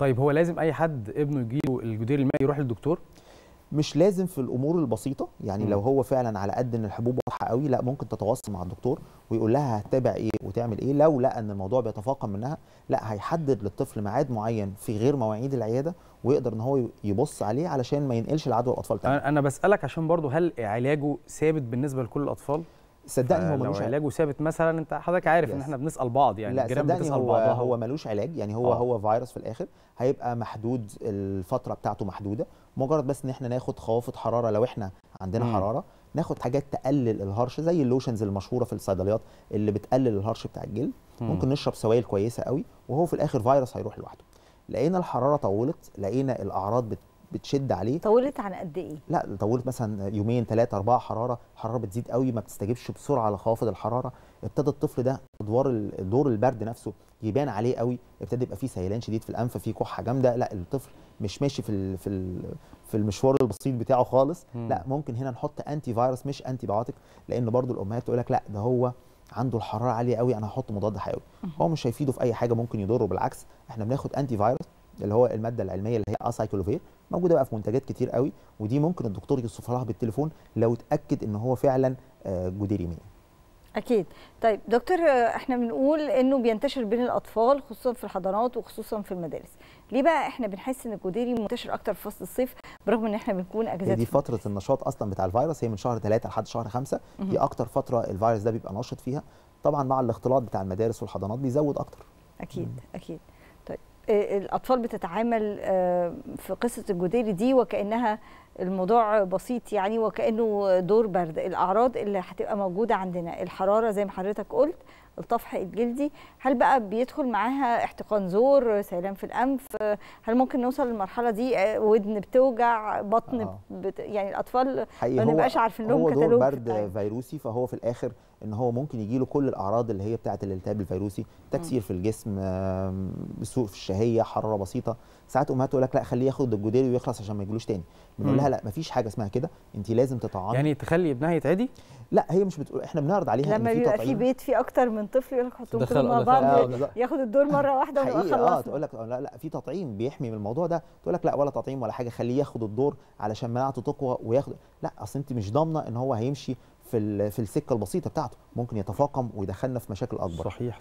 طيب هو لازم اي حد ابنه يجيله الجدير المائي يروح للدكتور مش لازم في الامور البسيطه يعني م. لو هو فعلا على قد ان الحبوب واضحه قوي لا ممكن تتواصل مع الدكتور ويقول لها هتتابع ايه وتعمل ايه لو لقى ان الموضوع بيتفاقم منها لا هيحدد للطفل ميعاد معين في غير مواعيد العياده ويقدر ان هو يبص عليه علشان ما ينقلش العدوى الاطفال تاني انا بسالك عشان برضو هل علاجه ثابت بالنسبه لكل الاطفال صدقني آه، هو ملوش علاج وثابت مثلا انت حضرتك عارف ان احنا بنسال بعض يعني لا صدقني هو بعضها. هو ملوش علاج يعني هو أوه. هو فيروس في الاخر هيبقى محدود الفتره بتاعته محدوده مجرد بس ان احنا ناخد خوافض حراره لو احنا عندنا مم. حراره ناخد حاجات تقلل الهرش زي اللوشنز المشهوره في الصيدليات اللي بتقلل الهرش بتاع الجلد ممكن نشرب سوائل كويسه قوي وهو في الاخر فيروس هيروح لوحده لقينا الحراره طولت لقينا الاعراض بت بتشد عليه طولت عن قد ايه لا طولت مثلا يومين ثلاثه اربعه حراره حراره بتزيد قوي ما بتستجيبش بسرعه على خوافض الحراره ابتدى الطفل ده ادوار دور البرد نفسه يبان عليه قوي ابتدى يبقى فيه سيلان شديد في الانف فيه كحه جامده لا الطفل مش ماشي في في في المشوار البسيط بتاعه خالص مم. لا ممكن هنا نحط انتي فيروس مش انتي بايوتيك لان برضو الامهات تقول لك لا ده هو عنده الحراره عاليه قوي انا هحط مضاد حيوي هو مش هيفيده في اي حاجه ممكن يضره بالعكس احنا بناخد انتي فيروس اللي هو الماده العلميه اللي هي اسايكلوفير موجوده بقى في منتجات كتير قوي ودي ممكن الدكتور يوصفها لها بالتليفون لو اتاكد ان هو فعلا آه، جدير يمين اكيد طيب دكتور آه، احنا بنقول انه بينتشر بين الاطفال خصوصا في الحضانات وخصوصا في المدارس ليه بقى احنا بنحس ان الجديري منتشر اكتر في فصل الصيف برغم ان احنا بنكون اجازات دي فتره النشاط اصلا بتاع الفيروس هي من شهر 3 لحد شهر 5 دي اكتر فتره الفيروس ده بيبقى نشط فيها طبعا مع الاختلاط بتاع المدارس والحضانات بيزود اكتر اكيد مم. اكيد آه، الاطفال بتتعامل آه، في قصه الجديري دي وكانها الموضوع بسيط يعني وكانه دور برد الاعراض اللي هتبقى موجوده عندنا الحراره زي ما حضرتك قلت الطفح الجلدي هل بقى بيدخل معاها احتقان زور سيلان في الانف هل ممكن نوصل للمرحله دي ودن بتوجع بطن آه. بت... يعني الاطفال ما نبقاش عارفين لهم هو دور برد في فيروسي فهو في الاخر ان هو ممكن يجي له كل الاعراض اللي هي بتاعه الالتهاب الفيروسي تكسير م. في الجسم سوء في الشهيه حراره بسيطه ساعات امهات تقول لك لا خليه ياخد الجدير ويخلص عشان ما يجيلوش تاني بنقول لها لا مفيش حاجه اسمها كده انت لازم تطعمي يعني تخلي ابنها يتعدي لا هي مش بتقول احنا بنعرض عليها لما بيبقى في بيت فيه اكتر من طفل يقول لك حطهم كلهم مع بعض آه، ياخد الدور مره واحده ونبقى خلصنا اه تقول لك آه، لا لا في تطعيم بيحمي من الموضوع ده تقول لك لا ولا تطعيم ولا حاجه خليه ياخد الدور علشان مناعته تقوى وياخد لا اصل انت مش ضامنه ان هو هيمشي في في السكه البسيطه بتاعته ممكن يتفاقم ويدخلنا في مشاكل اكبر صحيح